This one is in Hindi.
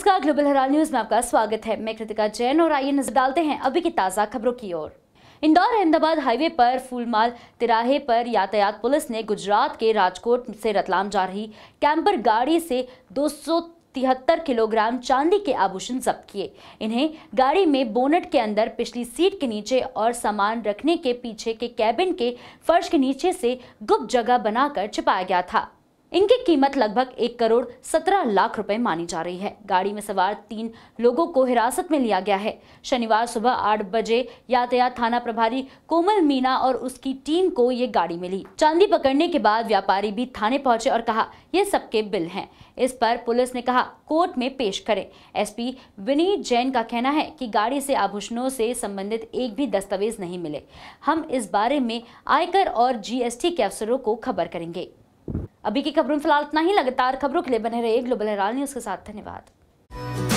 नमस्कार ग्लोबल हराल न्यूज में आपका स्वागत है मैं कृतिका जैन और आइए नजर डालते हैं अभी की ताज़ा खबरों की ओर इंदौर अहमदाबाद हाईवे पर फूलमाल तिराहे पर यातायात पुलिस ने गुजरात के राजकोट से रतलाम जा रही कैंपर गाड़ी से दो तिहत्तर किलोग्राम चांदी के आभूषण जब्त किए इन्हें गाड़ी में बोनट के अंदर पिछली सीट के नीचे और सामान रखने के पीछे के कैबिन के फर्श के नीचे से गुप्त जगह बनाकर छिपाया गया था इनकी कीमत लगभग एक करोड़ सत्रह लाख रुपए मानी जा रही है गाड़ी में सवार तीन लोगों को हिरासत में लिया गया है शनिवार सुबह आठ बजे यातायात थाना प्रभारी कोमल मीना और उसकी टीम को ये गाड़ी मिली चांदी पकड़ने के बाद व्यापारी भी थाने पहुंचे और कहा ये सबके बिल हैं इस पर पुलिस ने कहा कोर्ट में पेश करे एस विनीत जैन का कहना है की गाड़ी से आभूषणों से संबंधित एक भी दस्तावेज नहीं मिले हम इस बारे में आयकर और जी के अफसरों को खबर करेंगे अभी की खबरों में फिलहाल इतना ही लगातार खबरों के लिए बने रहे ग्लोबल हेराल न्यूज़ के साथ धन्यवाद